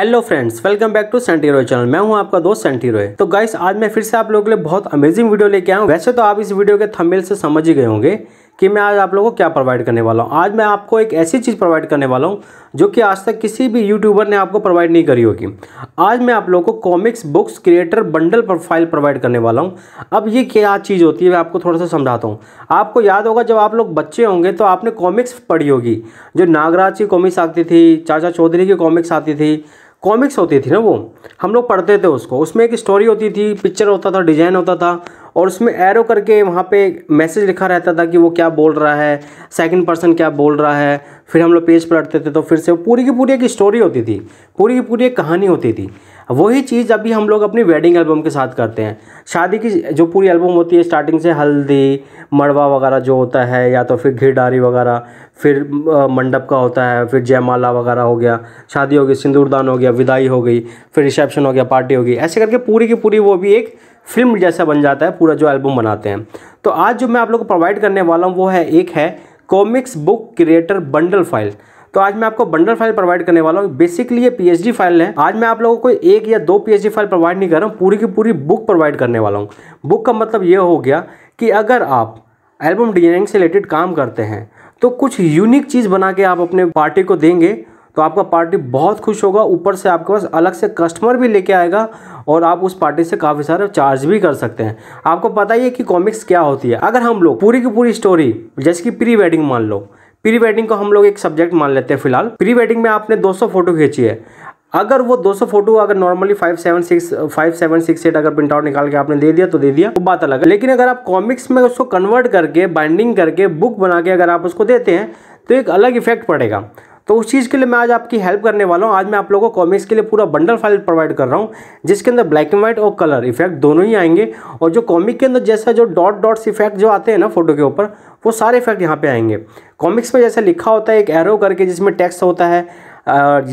hello friends welcome back to सेंटी रोय channel मैं हूं आपका दोस्त सेंटी रोय तो गाइस आज मैं फिर से आप लोगों के लिए बहुत अमेजिंग वीडियो लेके आया हूं वैसे तो आप इस वीडियो के थंबनेल से समझ ही गए होंगे कि मैं आज आप लोगों को क्या प्रोवाइड करने वाला हूँ आज मैं आपको एक ऐसी चीज़ प्रोवाइड करने वाला हूँ जो कि आज तक किसी भी यूट्यूबर ने आपको प्रोवाइड नहीं करी होगी आज मैं आप लोगों को comics books creator bundle profile provide करने वाला हूँ अब ये क्या चीज़ होती है मैं आपको थोड़ा सा समझाता हूँ आपको याद होगा जब आप लोग बच्चे होंगे तो आपने कॉमिक्स पढ़ी होगी जो नागराज की कॉमिक्स आती थी चाचा चौधरी की कॉमिक्स आती थी कॉमिक्स होती थी ना वो हम लोग पढ़ते थे उसको उसमें एक स्टोरी होती थी पिक्चर होता था डिजाइन होता था और उसमें एरो करके वहाँ पे मैसेज लिखा रहता था कि वो क्या बोल रहा है सेकंड पर्सन क्या बोल रहा है फिर हम लोग पेज पलटते थे तो फिर से पूरी की पूरी एक स्टोरी होती थी पूरी की पूरी एक कहानी होती थी वही चीज़ अभी हम लोग अपनी वेडिंग एल्बम के साथ करते हैं शादी की जो पूरी एल्बम होती है स्टार्टिंग से हल्दी मड़वा वगैरह जो होता है या तो फिर घिरडारी वगैरह फिर मंडप का होता है फिर जयमाला वगैरह हो गया शादी हो गई सिंदूरदान हो गया विदाई हो गई फिर रिसेप्शन हो गया पार्टी हो गई ऐसे करके पूरी की पूरी वो भी एक फिल्म जैसा बन जाता है पूरा जो एल्बम बनाते हैं तो आज जो मैं आप लोग को प्रोवाइड करने वाला हूँ वो है एक है comics book creator bundle file तो आज मैं आपको बंडल फाइल प्रोवाइड करने वाला हूँ बेसिकली ये पीएचडी फाइल है आज मैं आप लोगों को एक या दो पीएचडी फाइल प्रोवाइड नहीं कर रहा हूँ पूरी की पूरी बुक प्रोवाइड करने वाला हूँ बुक का मतलब ये हो गया कि अगर आप एल्बम डिजाइनिंग से रिलेटेड काम करते हैं तो कुछ यूनिक चीज़ बना के आप अपने पार्टी को देंगे तो आपका पार्टी बहुत खुश होगा ऊपर से आपके पास अलग से कस्टमर भी लेके आएगा और आप उस पार्टी से काफ़ी सारे चार्ज भी कर सकते हैं आपको पता ही है कि कॉमिक्स क्या होती है अगर हम लोग पूरी की पूरी स्टोरी जैसे कि प्री वेडिंग मान लो प्री वेडिंग को हम लोग एक सब्जेक्ट मान लेते हैं फिलहाल प्री वेडिंग में आपने 200 फोटो खींची है अगर वो 200 फोटो अगर normally five seven six five seven six eight अगर प्रिंट आउट निकाल के आपने दे दिया तो दे दिया तो बात अलग है लेकिन अगर आप कॉमिक्स में उसको कन्वर्ट करके बाइंडिंग करके बुक बना के अगर आप उसको देते हैं तो एक अलग इफेक्ट पड़ेगा तो उस चीज़ के लिए मैं आज आपकी हेल्प करने वाला हूँ आज मैं आप लोगों को कॉमिक्स के लिए पूरा बंडल फाइल प्रोवाइड कर रहा हूँ जिसके अंदर ब्लैक एंड व्हाइट और कलर इफेक्ट दोनों ही आएंगे और जो कॉमिक के अंदर जैसा जो डॉट डॉट्स इफेक्ट जो आते हैं ना फोटो के ऊपर वो सारे इफेक्ट यहाँ पे आएंगे कॉमिक्स में जैसे लिखा होता है एक एरो करके जिसमें टेक्स्ट होता है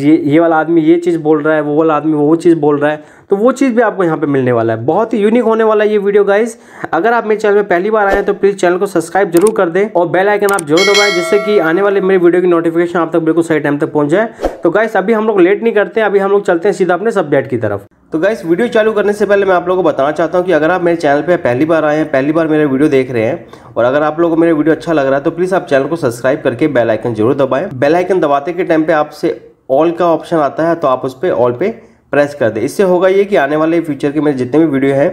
ये ये वाला आदमी ये चीज़ बोल रहा है वो वाला आदमी वो चीज़ बोल रहा है तो वो चीज़ भी आपको यहाँ पे मिलने वाला है बहुत ही यूनिक होने वाला है ये वीडियो गाइस अगर आप मेरे चैनल में पहली बार आए हैं तो प्लीज़ चैनल को सब्सक्राइब जरूर कर दें और बेल आइकन आप जरूर दबाएं जिससे कि आने वाले मेरे वीडियो की नोटिफिकेशन आप तक बिल्कुल सही टाइम तक पहुँच जाए तो गाइस अभी हम लोग लेट नहीं करते अभी हम लोग चलते हैं सीधा अपने सब्जेक्ट की तरफ तो गाइस वीडियो चालू करने से पहले मैं आप लोगों को बताना चाहता हूँ कि अगर आप मेरे चैनल पे पहली बार आए हैं पहली बार मेरे वीडियो देख रहे हैं और अगर आप लोगों को मेरा वीडियो अच्छा लग रहा है तो प्लीज़ आप चैनल को सब्सक्राइब करके बेल आइकन जरूर दबाएं बेल आइकन दबाते के टाइम पे आपसे ऑल का ऑप्शन आता है तो आप उस पर ऑल पर प्रेस कर दें इससे होगा ये कि आने वाले फ्यूचर के मेरे जितने भी वीडियो हैं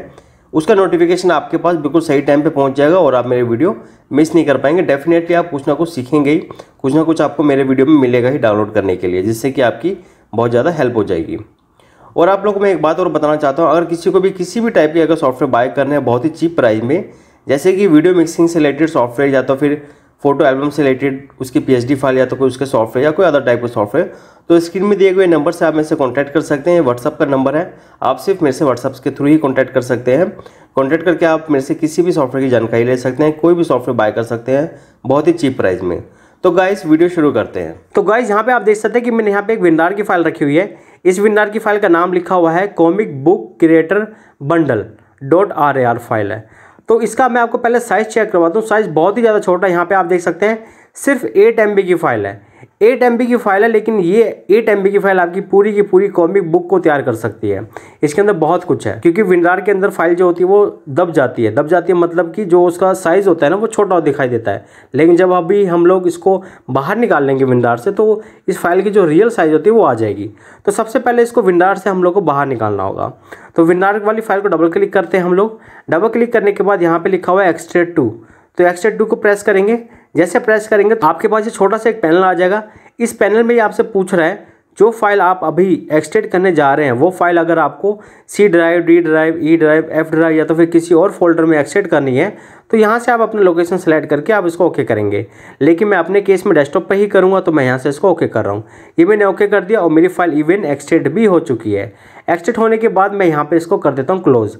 उसका नोटिफिकेशन आपके पास बिल्कुल सही टाइम पर पहुँच जाएगा और आप मेरे वीडियो मिस नहीं कर पाएंगे डेफिनेटली आप कुछ ना कुछ सीखेंगे ही कुछ ना कुछ आपको मेरे वीडियो में मिलेगा ही डाउनलोड करने के लिए जिससे कि आपकी बहुत ज़्यादा हेल्प हो जाएगी और आप लोगों को मैं एक बात और बताना चाहता हूँ अगर किसी को भी किसी भी टाइप के अगर सॉफ्टवेयर बाय करने हैं बहुत ही चीप प्राइस में जैसे कि वीडियो मिक्सिंग से रिलेटेड सॉफ्टवेयर या तो फिर फोटो एल्बम से रिलेटेड उसकी पी फाइल या तो कोई उसके सॉफ्टवेयर या कोई अदर टाइप का सॉफ्टवेयर तो स्क्रीन में दिए गए नंबर से आप मेरे से कॉन्टैक्ट कर सकते हैं व्हाट्सअप का नंबर है आप सिर्फ मेरे से व्हाट्सअप के थ्रू ही कॉन्टैक्ट कर सकते हैं कॉन्टैक्ट करके आप मेरे से किसी भी सॉफ्टवेयर की जानकारी ले सकते हैं कोई भी सॉफ्टवेयर बाय कर सकते हैं बहुत ही चीप प्राइस में तो गाइस वीडियो शुरू करते हैं तो गाइस यहाँ पे आप देख सकते हैं कि मैंने यहाँ पे एक विंडार की फाइल रखी हुई है इस विंडार की फाइल का नाम लिखा हुआ है comic book creator bundle dot R file है तो इसका मैं आपको पहले साइज़ चेक करवाता हूँ साइज़ बहुत ही ज़्यादा छोटा है यहाँ पे आप देख सकते हैं सिर्फ एट एम की फाइल है एट एम की फाइल है लेकिन ये एट एम की फाइल आपकी पूरी की पूरी कॉमिक बुक को तैयार कर सकती है इसके अंदर बहुत कुछ है क्योंकि विंडार के अंदर फाइल जो होती है वो दब जाती है दब जाती है मतलब कि जो उसका साइज़ होता है ना वो छोटा दिखाई देता है लेकिन जब अभी हम लोग इसको बाहर निकाल लेंगे विंडार से तो इस फाइल की जो रियल साइज़ होती है वो आ जाएगी तो सबसे पहले इसको विंडार से हम लोग को बाहर निकालना होगा तो विंडार वाली फाइल को डबल क्लिक करते हैं हम लोग डबल क्लिक करने के बाद यहाँ पर लिखा हुआ है एक्सट्रेट टू तो एक्सट्रेट टू को प्रेस करेंगे जैसे प्रेस करेंगे तो आपके पास ये छोटा सा एक पैनल आ जाएगा इस पैनल में ये आपसे पूछ रहा है जो फाइल आप अभी एक्सटेंड करने जा रहे हैं वो फाइल अगर आपको C drive D drive E drive F drive या तो फिर किसी और फोल्डर में एक्सटेंड करनी है तो यहाँ से आप अपने लोकेशन सेलेक्ट करके आप इसको ओके करेंगे लेकिन मैं अपने केस में डेस्कटॉप पर ही करूँगा तो मैं यहाँ से इसको ओके कर रहा हूँ ये मैंने ओके कर दिया और मेरी फाइल इवेंट एक्सटेंड भी हो चुकी है एक्सटेट होने के बाद मैं यहाँ पे इसको कर देता हूँ क्लोज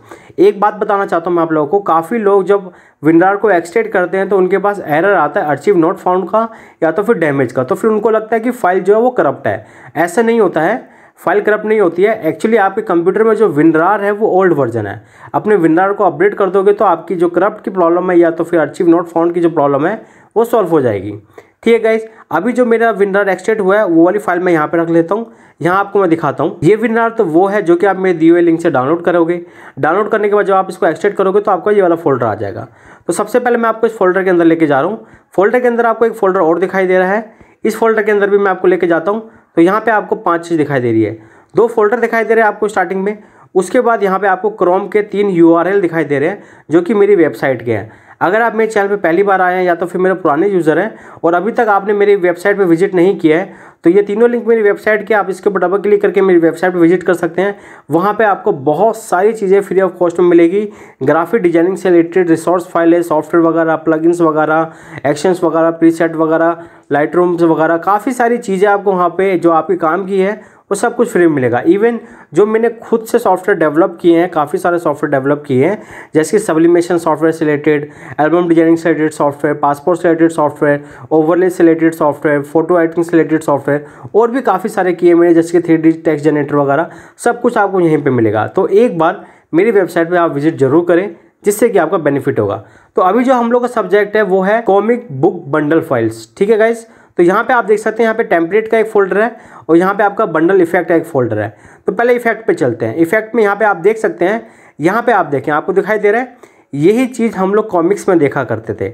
एक बात बताना चाहता हूँ मैं आप लोगों को काफ़ी लोग जब विनरार को एक्सटेट करते हैं तो उनके पास एरर आता है अर्चिव नॉट फाउंड का या तो फिर डैमेज का तो फिर उनको लगता है कि फाइल जो है वो करप्ट है ऐसा नहीं होता है फाइल करप्ट नहीं होती है एक्चुअली आपके कंप्यूटर में जो विनरार है वो ओल्ड वर्जन है अपने विनरार को अपडेट कर दोगे तो आपकी जो करप्ट की प्रॉब्लम है या तो फिर अर्चिव नॉट फाउंड की जो प्रॉब्लम है वो सॉल्व हो जाएगी ठीक है गाइस अभी जो मेरा विनरार एक्सटेट हुआ है वो वाली फाइल मैं यहाँ पे रख लेता हूँ यहाँ आपको मैं दिखाता हूँ ये विनरार तो वो है जो कि आप मेरे दिए हुए लिंक से डाउनलोड करोगे डाउनलोड करने के बाद जब आप इसको एक्सटेट करोगे तो आपका ये वाला फोल्डर आ जाएगा तो सबसे पहले मैं आपको इस फोल्डर के अंदर लेके जा रहा हूँ फोल्डर के अंदर आपको एक फोल्डर और दिखाई दे रहा है इस फोल्डर के अंदर भी मैं आपको लेके जाता हूँ तो यहाँ पर आपको पाँच चीज़ दिखाई दे रही है दो फोल्डर दिखाई दे रहे हैं आपको स्टार्टिंग में उसके बाद यहाँ पे आपको क्रोम के तीन यू दिखाई दे रहे हैं जो कि मेरी वेबसाइट के हैं अगर आप मेरे चैनल पर पहली बार आए हैं या तो फिर मेरे पुराने यूज़र हैं और अभी तक आपने मेरी वेबसाइट पर विजिट नहीं किया है तो ये तीनों लिंक मेरी वेबसाइट के आप इसके ऊपर डबल क्लिक करके मेरी वेबसाइट पर विजिट कर सकते हैं वहाँ पे आपको बहुत सारी चीज़ें फ्री ऑफ कॉस्ट में मिलेगी ग्राफिक डिजाइनिंग से रिलेटेड रिसोर्स फाइलें सॉफ्टवेयर वगैरह प्लगइन्स वगैरह एक्शंस वगैरह प्रीसेट वगैरह लाइट वगैरह काफ़ी सारी चीज़ें आपको वहाँ पर जो आपके काम की है वो सब कुछ फ्री में मिलेगा इवन जो मैंने खुद से सॉफ्टवेयर डेवलप किए हैं काफ़ी सारे सॉफ्टवेयर डेवलप किए हैं जैसे कि सबलिमेशन सॉफ्टवेयर से रिलेटेड एल्बम डिजाइनिंग से रिलेटेड सॉफ्टवेयर पासपोर्ट से रिलेटेड सॉफ्टवेयर ओवरले से रिलेटेड सॉफ्टवेयर फोटो एडिटिंग से रिलेटेड सॉफ्टवेयर और भी काफ़ी सारे किए मैंने जैसे कि थ्री डी टेक्स जनरेटर वगैरह सब कुछ आपको यहीं पर मिलेगा तो एक बार मेरी वेबसाइट पर आप विजिट जरूर करें जिससे कि आपका बेनिफिट होगा तो अभी जो हम लोग का सब्जेक्ट है वो है कॉमिक बुक बंडल फाइल्स ठीक है गाइज़ तो यहाँ पे आप देख सकते हैं यहाँ पे टेम्पलेट का एक फोल्डर है और यहाँ पे आपका बंडल इफेक्ट का एक फोल्डर है तो पहले इफेक्ट पे चलते हैं इफेक्ट में यहाँ पे आप देख सकते हैं यहाँ पे आप देखें आपको दिखाई दे रहा है यही चीज़ हम लोग कॉमिक्स में देखा करते थे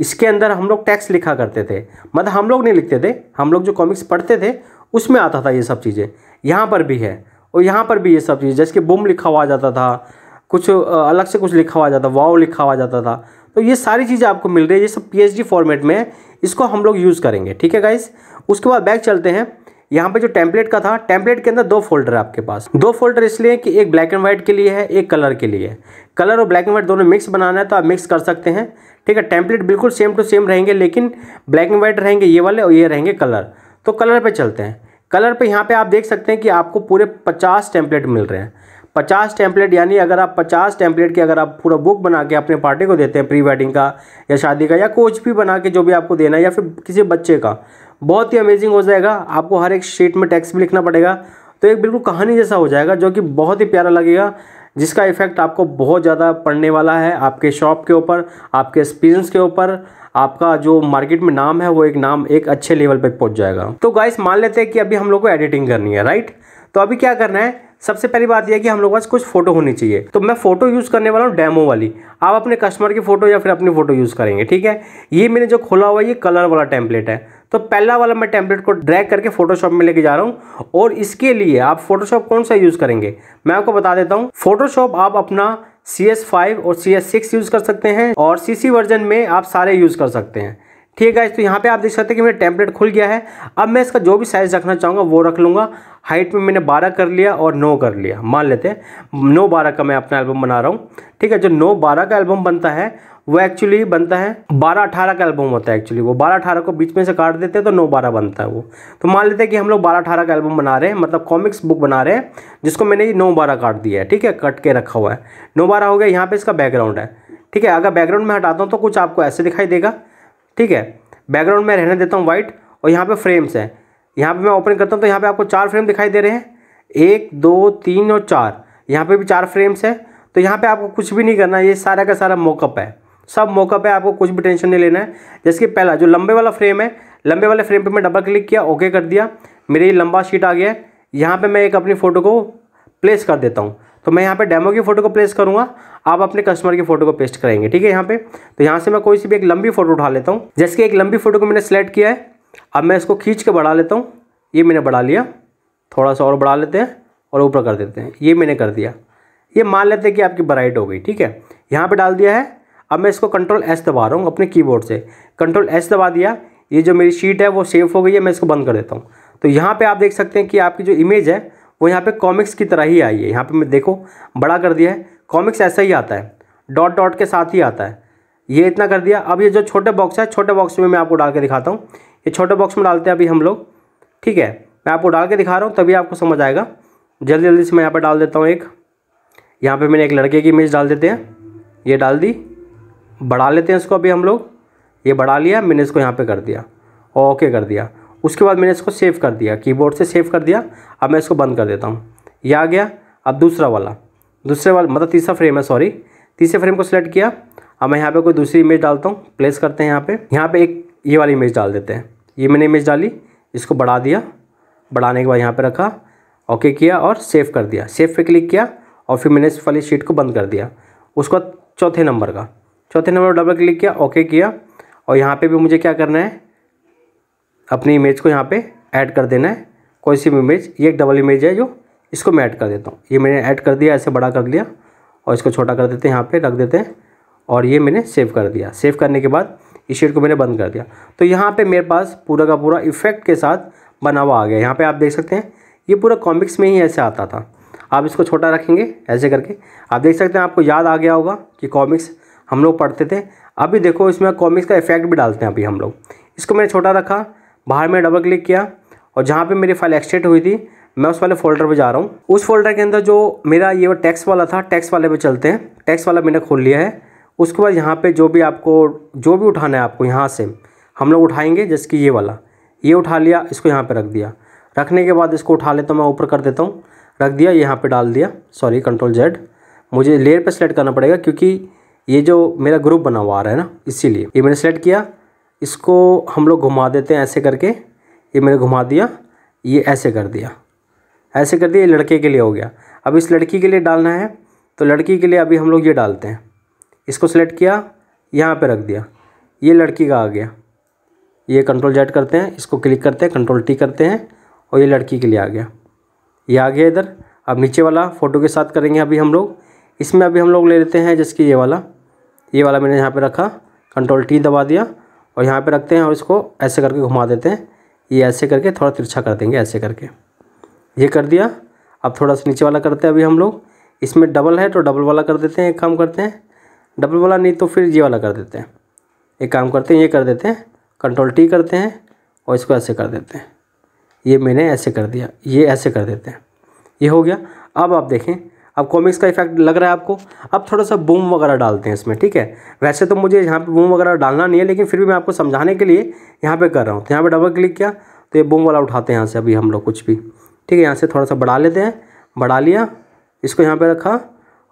इसके अंदर हम लोग टैक्स लिखा करते थे मतलब हम लोग नहीं लिखते थे हम लोग जो कॉमिक्स पढ़ते थे उसमें आता था ये सब चीज़ें यहाँ पर भी है और यहाँ पर भी ये सब चीज़ जैसे कि बुम लिखा हुआ जाता था कुछ अलग से कुछ लिखा हुआ जाता वाव लिखा हुआ जाता था तो ये सारी चीज़ें आपको मिल रही है ये सब पीएचडी फॉर्मेट में है इसको हम लोग यूज़ करेंगे ठीक है गाइस उसके बाद बैक चलते हैं यहाँ पे जो टेम्पलेट का था टेम्पलेट के अंदर दो फोल्डर है आपके पास दो फोल्डर इसलिए कि एक ब्लैक एंड व्हाइट के लिए है एक कलर के लिए कलर और ब्लैक एंड व्हाइट दोनों मिक्स बनाना है तो आप मिक्स कर सकते हैं ठीक है टेम्पलेट बिल्कुल सेम टू सेम रहेंगे लेकिन ब्लैक एंड व्हाइट रहेंगे ये वाले और ये रहेंगे कलर तो कलर पर चलते हैं कलर पर यहाँ पर आप देख सकते हैं कि आपको पूरे पचास टेम्पलेट मिल रहे हैं पचास टेम्पलेट यानी अगर आप पचास टेम्पलेट की अगर आप पूरा बुक बना के अपने पार्टी को देते हैं प्री वेडिंग का या शादी का या कुछ भी बना के जो भी आपको देना है या फिर किसी बच्चे का बहुत ही अमेजिंग हो जाएगा आपको हर एक शीट में टैक्स भी लिखना पड़ेगा तो एक बिल्कुल कहानी जैसा हो जाएगा जो कि बहुत ही प्यारा लगेगा जिसका इफ़ेक्ट आपको बहुत ज़्यादा पड़ने वाला है आपके शॉप के ऊपर आपके एक्सपीरियंस के ऊपर आपका जो मार्केट में नाम है वो एक नाम एक अच्छे लेवल पर पहुंच जाएगा तो गाइस मान लेते हैं कि अभी हम लोग को एडिटिंग करनी है राइट तो अभी क्या करना है सबसे पहली बात यह है कि हम लोग पास कुछ फोटो होनी चाहिए तो मैं फोटो यूज़ करने वाला हूँ डेमो वाली आप अपने कस्टमर की फ़ोटो या फिर अपनी फ़ोटो यूज़ करेंगे ठीक है ये मैंने जो खोला हुआ ये कलर वाला टेम्पलेट है तो पहला वाला मैं टेम्पलेट को ड्रैग करके फोटोशॉप में लेके जा रहा हूँ और इसके लिए आप फोटोशॉप कौन सा यूज़ करेंगे मैं आपको बता देता हूँ फोटोशॉप आप अपना सी एस फाइव और सी एस सिक्स यूज़ कर सकते हैं और सी सी वर्जन में आप सारे यूज़ कर सकते हैं ठीक है तो यहाँ पे आप देख सकते हैं कि मेरा टेम्पलेट खुल गया है अब मैं इसका जो भी साइज़ रखना चाहूँगा वो रख लूँगा हाइट में मैंने बारह कर लिया और नौ कर लिया मान लेते हैं नौ बारह का मैं अपना एल्बम बना रहा हूँ ठीक है जो नौ बारह का एल्बम बनता है वो एक्चुअली बनता है बारह अठारह का एल्बम होता है एक्चुअली वो बारह अठारह को बीच में से काट देते हैं तो नौ बारह बनता है वो तो मान लेते हैं कि हम लोग बारह अठारह का एल्बम बना रहे हैं मतलब कॉमिक्स बुक बना रहे हैं जिसको मैंने ये नौ बारह काट दिया है ठीक है कट के रखा हुआ है नौ बारह हो गया यहाँ पर इसका बैकग्राउंड है ठीक है अगर बैकग्राउंड में हटाता हूँ तो कुछ आपको ऐसे दिखाई देगा ठीक है बैकग्राउंड में रहने देता हूँ वाइट और यहाँ पर फ्रेम्स हैं यहाँ पर मैं ओपन करता हूँ तो यहाँ पर आपको चार फ्रेम दिखाई दे रहे हैं एक दो तीन और चार यहाँ पर भी चार फ्रेम्स है तो यहाँ पे आपको कुछ भी नहीं करना ये सारा का सारा मोकअप है सब मौका पे आपको कुछ भी टेंशन नहीं लेना है जैसे कि पहला जो लंबे वाला फ्रेम है लंबे वाले फ्रेम पे मैं डबल क्लिक किया ओके कर दिया मेरी ये लंबा शीट आ गया है यहाँ पर मैं एक अपनी फ़ोटो को प्लेस कर देता हूँ तो मैं यहाँ पे डेमो की फ़ोटो को प्लेस करूँगा आप अपने कस्टमर की फ़ोटो को पेस्ट करेंगे ठीक है यहाँ पे तो यहाँ से मैं कोई सी भी एक लंबी फ़ोटो उठा लेता हूँ जैसे कि एक लंबी फ़ोटो को मैंने सेलेक्ट किया है अब मैं इसको खींच के बढ़ा लेता हूँ ये मैंने बढ़ा लिया थोड़ा सा और बढ़ा लेते हैं और ऊपर कर देते हैं ये मैंने कर दिया ये मान लेते हैं कि आपकी ब्राइट हो गई ठीक है यहाँ पर डाल दिया है अब मैं इसको कंट्रोल एस दबा रहा हूँ अपने कीबोर्ड से कंट्रोल एस दबा दिया ये जो मेरी शीट है वो सेफ हो गई है मैं इसको बंद कर देता हूँ तो यहाँ पे आप देख सकते हैं कि आपकी जो इमेज है वो यहाँ पे कॉमिक्स की तरह ही आई है यहाँ पे मैं देखो बड़ा कर दिया है कॉमिक्स ऐसा ही आता है डॉट डॉट के साथ ही आता है ये इतना कर दिया अब ये जो छोटे बॉक्स है छोटे बॉक्स में मैं आपको डाल के दिखाता हूँ ये छोटे बॉक्स में डालते हैं अभी हम लोग ठीक है मैं आपको डाल के दिखा रहा हूँ तभी आपको समझ आएगा जल्दी जल्दी से मैं यहाँ पर डाल देता हूँ एक यहाँ पर मैंने एक लड़के की इमेज डाल देते हैं ये डाल दी बढ़ा लेते हैं इसको अभी हम लोग ये बढ़ा लिया मैंने इसको यहाँ पे कर दिया ओके कर दिया उसके बाद मैंने इसको सेव कर दिया कीबोर्ड से सेव कर दिया अब मैं इसको बंद कर देता हूँ ये आ गया अब दूसरा वाला दूसरे वाला मतलब तीसरा फ्रेम है सॉरी तीसरे फ्रेम को सिलेक्ट किया अब मैं यहाँ पर कोई दूसरी इमेज डालता हूँ प्लेस करते हैं यहाँ पर यहाँ पर एक ये वाली इमेज डाल देते हैं ये मैंने इमेज डाली इसको बढ़ा दिया बढ़ाने के बाद यहाँ पर रखा ओके किया और सेव कर दिया सेव पे क्लिक किया और फिर मैंने इस वाली शीट को बंद कर दिया उसके बाद चौथे नंबर का चौथे नंबर डबल क्लिक किया ओके किया और यहाँ पे भी मुझे क्या करना है अपनी इमेज को यहाँ पे ऐड कर देना है कोई सी भी इमेज ये एक डबल इमेज है जो इसको मैं ऐड कर देता हूँ ये मैंने ऐड कर दिया ऐसे बड़ा कर लिया और इसको छोटा कर देते हैं यहाँ पर रख देते हैं और ये मैंने सेव कर दिया सेव करने के बाद इस शेड को मैंने बंद कर दिया तो यहाँ पर मेरे पास पूरा का पूरा इफेक्ट के साथ बना हुआ आ गया यहाँ पर आप देख सकते हैं ये पूरा कॉमिक्स में ही ऐसे आता था आप इसको छोटा रखेंगे ऐसे करके आप देख सकते हैं आपको याद आ गया होगा कि कॉमिक्स हम लोग पढ़ते थे अभी देखो इसमें कॉमिक्स का इफेक्ट भी डालते हैं अभी हम लोग इसको मैंने छोटा रखा बाहर में डबल क्लिक किया और जहाँ पे मेरी फाइल एक्सटेट हुई थी मैं उस वाले फोल्डर पे जा रहा हूँ उस फोल्डर के अंदर जो मेरा ये वो टैक्स वाला था टैक्स वाले पे चलते हैं टैक्स वाला मैंने खोल लिया है उसके बाद यहाँ पे जो भी आपको जो भी उठाना है आपको यहाँ से हम लोग उठाएंगे जैसे कि ये वाला ये उठा लिया इसको यहाँ पर रख दिया रखने के बाद इसको उठा लेता तो हूँ मैं ऊपर कर देता हूँ रख दिया यहाँ पर डाल दिया सॉरी कंट्रोल जेड मुझे लेयर पर सेलेक्ट करना पड़ेगा क्योंकि ये जो मेरा ग्रुप बना हुआ आ रहा है ना इसीलिए ये मैंने सेलेक्ट किया इसको हम लोग घुमा देते हैं ऐसे करके ये मैंने घुमा दिया ये ऐसे कर दिया ऐसे कर दिया ये लड़के के लिए हो गया अब इस लड़की के लिए डालना है तो लड़की के लिए अभी हम लोग ये डालते हैं इसको सेलेक्ट किया यहाँ पर रख दिया ये लड़की का आ गया ये कंट्रोल जेड करते हैं इसको क्लिक करते हैं कंट्रोल टी करते हैं और ये लड़की के लिए आ गया ये आ गया इधर अब नीचे वाला फ़ोटो के साथ करेंगे अभी हम लोग इसमें अभी हम लोग ले लेते हैं जैसे कि ये वाला ये वाला मैंने यहाँ पे रखा कंट्रोल टी दबा दिया और यहाँ पे रखते हैं और इसको ऐसे करके घुमा देते हैं ये ऐसे करके थोड़ा तिरछा कर देंगे ऐसे करके ये कर दिया अब थोड़ा सा नीचे वाला करते हैं अभी हम लोग इसमें डबल है तो डबल वाला कर देते हैं एक काम करते हैं डबल वाला नहीं तो फिर ये वाला कर देते हैं एक काम करते हैं ये कर देते हैं कंट्रोल टी करते हैं और इसको ऐसे कर देते हैं ये मैंने ऐसे कर दिया ये ऐसे कर देते हैं ये हो गया अब आप देखें अब कॉमिक्स का इफेक्ट लग रहा है आपको अब थोड़ा सा बूम वगैरह डालते हैं इसमें ठीक है वैसे तो मुझे यहाँ पे बूम वगैरह डालना नहीं है लेकिन फिर भी मैं आपको समझाने के लिए यहाँ पे कर रहा हूँ तो यहाँ पे डबल क्लिक किया तो ये बूम वाला उठाते हैं यहाँ से अभी हम लोग कुछ भी ठीक है यहाँ से थोड़ा सा बढ़ा लेते हैं बढ़ा लिया इसको यहाँ पर रखा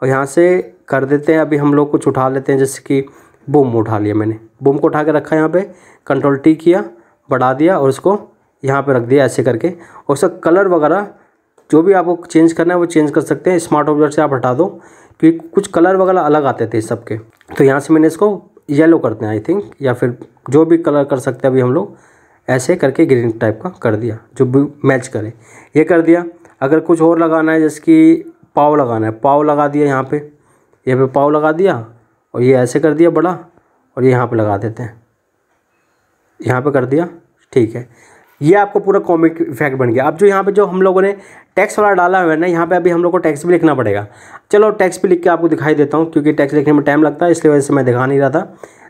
और यहाँ से कर देते हैं अभी हम लोग कुछ उठा लेते हैं जैसे कि बूम उठा लिया मैंने बूम को उठा के रखा यहाँ पर कंट्रोल टी किया बढ़ा दिया और उसको यहाँ पर रख दिया ऐसे करके और उसका कलर वगैरह जो भी आपको चेंज करना है वो चेंज कर सकते हैं स्मार्ट ऑब्जेक्ट से आप हटा दो क्योंकि कुछ कलर वगैरह अलग आते थे इस सब के तो यहाँ से मैंने इसको येलो करते हैं आई थिंक या फिर जो भी कलर कर सकते हैं अभी हम लोग ऐसे करके ग्रीन टाइप का कर दिया जो मैच करे ये कर दिया अगर कुछ और लगाना है जैसे कि पाव लगाना है पाव लगा दिया यहाँ पे ये पे पाव लगा दिया और ये ऐसे कर दिया बड़ा और ये यहाँ पे लगा देते हैं यहाँ पे कर दिया ठीक है ये आपको पूरा कॉमिक इफेक्ट बन गया अब जो यहाँ पे जो हम लोगों ने टैक्स वाला डाला हुआ है ना यहाँ पे अभी हम लोग को टैक्स भी लिखना पड़ेगा चलो टैक्स भी लिख के आपको दिखाई देता हूँ क्योंकि टैक्स लिखने में टाइम लगता है इसलिए वजह से मैं दिखा नहीं रहा था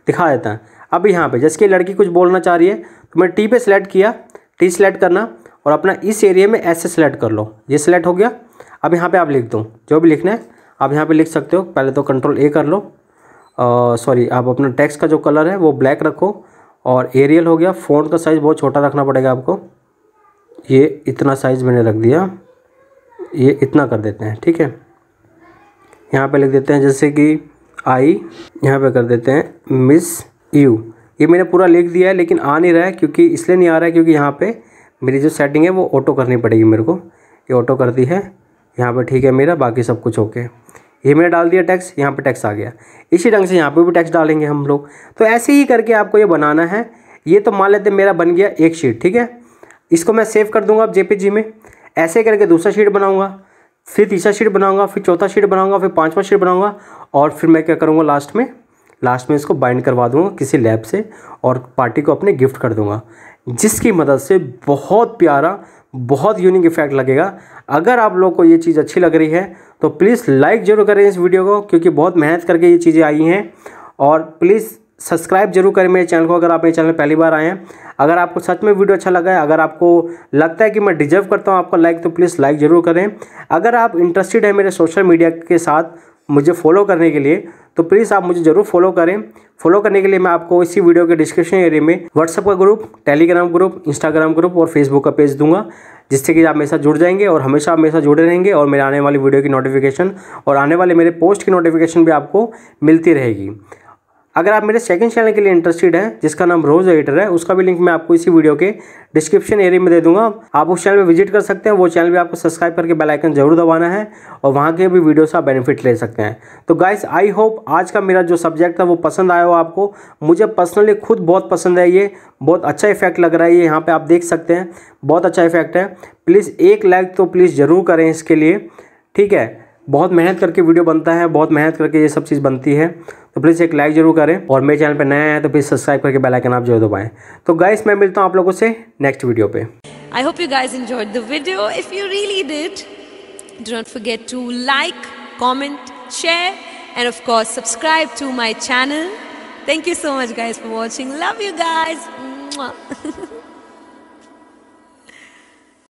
दिखा देता है अभी यहाँ पर जैसे कि लड़की कुछ बोलना चाह रही है तो मैं टी पे सेलेक्ट किया टी सेलेक्ट करना और अपना इस एरिया में ऐसे सेलेक्ट कर लो ये सिलेक्ट हो गया अब यहाँ पर आप लिख दो जो भी लिखना है आप यहाँ पर लिख सकते हो पहले तो कंट्रोल ए कर लो सॉरी आप अपना टैक्स का जो कलर है वो ब्लैक रखो और एरियल हो गया फ़ोन का साइज़ बहुत छोटा रखना पड़ेगा आपको ये इतना साइज़ मैंने रख दिया ये इतना कर देते हैं ठीक है यहाँ पे लिख देते हैं जैसे कि आई यहाँ पे कर देते हैं मिस यू ये मैंने पूरा लिख दिया है लेकिन आ नहीं रहा है क्योंकि इसलिए नहीं आ रहा है क्योंकि यहाँ पे मेरी जो सेटिंग है वो ऑटो करनी पड़ेगी मेरे को ये ऑटो कर दी है यहाँ पर ठीक है मेरा बाकी सब कुछ ओके ये मैंने डाल दिया टैक्स यहाँ पे टैक्स आ गया इसी ढंग से यहाँ पे भी टैक्स डालेंगे हम लोग तो ऐसे ही करके आपको ये बनाना है ये तो मान लेते मेरा बन गया एक शीट ठीक है इसको मैं सेव कर दूंगा अब जी में ऐसे करके दूसरा शीट बनाऊँगा फिर तीसरा शीट बनाऊँगा फिर चौथा शीट बनाऊँगा फिर पाँचवा शीट बनाऊँगा और फिर मैं क्या करूँगा लास्ट में लास्ट में इसको बाइंड करवा दूँगा किसी लैब से और पार्टी को अपने गिफ्ट कर दूँगा जिसकी मदद से बहुत प्यारा बहुत यूनिक इफेक्ट लगेगा अगर आप लोग को ये चीज़ अच्छी लग रही है तो प्लीज़ लाइक जरूर करें इस वीडियो को क्योंकि बहुत मेहनत करके ये चीज़ें आई हैं और प्लीज़ सब्सक्राइब जरूर करें मेरे चैनल को अगर आप मेरे चैनल पहली बार आए हैं अगर आपको सच में वीडियो अच्छा लगा है अगर आपको लगता है कि मैं डिजर्व करता हूँ आपका लाइक तो प्लीज़ लाइक ज़रूर करें अगर आप इंटरेस्टेड है मेरे सोशल मीडिया के साथ मुझे फॉलो करने के लिए तो प्लीज़ आप मुझे ज़रूर फॉलो करें फॉलो करने के लिए मैं आपको इसी वीडियो के डिस्क्रिप्शन एरिया में व्हाट्सअप का group Telegram group Instagram group और फेसबुक का पेज दूंगा जिससे कि आप मेरे साथ जुड़ जाएंगे और हमेशा आप मेरे साथ जुड़े रहेंगे और मेरे आने वाली वीडियो की नोटिफिकेशन और आने वाले मेरे पोस्ट की नोटिफिकेशन भी आपको मिलती रहेगी अगर आप मेरे सेकंड चैनल के लिए इंटरेस्टेड हैं जिसका नाम रोज एडिटर है उसका भी लिंक मैं आपको इसी वीडियो के डिस्क्रिप्शन एरिया में दे दूंगा आप उस चैनल पर विजिट कर सकते हैं वो चैनल भी आपको सब्सक्राइब करके बेलाइकन जरूर दबाना है और वहाँ के भी वीडियो से आप बेनिफिट ले सकते हैं तो गाइस आई होप आज का मेरा जो सब्जेक्ट था वो पसंद आया हो आपको मुझे पर्सनली खुद बहुत पसंद है ये बहुत अच्छा इफेक्ट लग रहा है ये यहाँ पर आप देख सकते हैं बहुत अच्छा इफेक्ट है प्लीज़ एक लाइक तो प्लीज़ ज़रूर करें इसके लिए ठीक है बहुत मेहनत करके वीडियो बनता है बहुत मेहनत करके ये सब चीज़ बनती है तो प्लीज़ एक लाइक जरूर करें और मेरे चैनल पर नया है तो प्लीज़ सब्सक्राइब करके बेल आइकन आप जरूर दबाएं तो गाइस मैं मिलता हूँ आप लोगों से नेक्स्ट वीडियो पे I hope you guys enjoyed the video if you really did do not forget to like comment share and of course subscribe to my channel thank you so much guys for watching love you guys